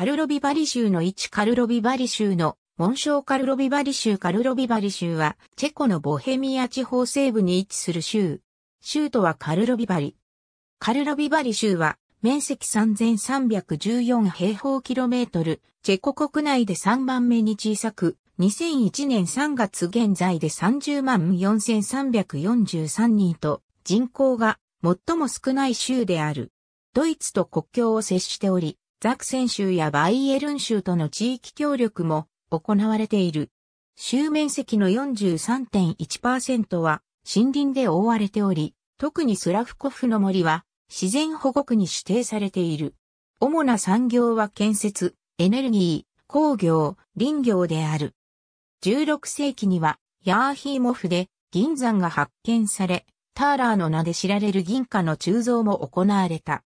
カルロビバリ州の一カルロビバリ州の紋章カルロビバリ州カルロビバリ州は、チェコのボヘミア地方西部に位置する州。州都はカルロビバリ。カルロビバリ州は、面積3314平方キロメートル、チェコ国内で3番目に小さく、2001年3月現在で30万4343人と、人口が最も少ない州である。ドイツと国境を接しており、ザクセン州やバイエルン州との地域協力も行われている。州面積の43.1%は森林で覆われており、特にスラフコフの森は自然保護区に指定されている。主な産業は建設、エネルギー、工業、林業である。16世紀にはヤーヒーモフで銀山が発見され、ターラーの名で知られる銀貨の鋳造も行われた。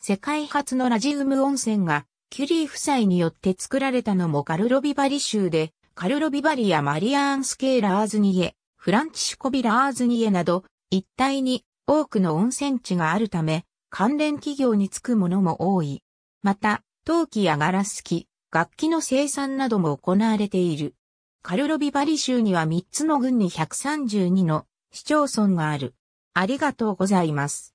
世界初のラジウム温泉が、キュリー夫妻によって作られたのもカルロビバリ州で、カルロビバリやマリアーンスケーラーズニエ、フランチシュコビラーズニエなど、一帯に多くの温泉地があるため、関連企業につくものも多い。また、陶器やガラス機、楽器の生産なども行われている。カルロビバリ州には3つの郡に132の市町村がある。ありがとうございます。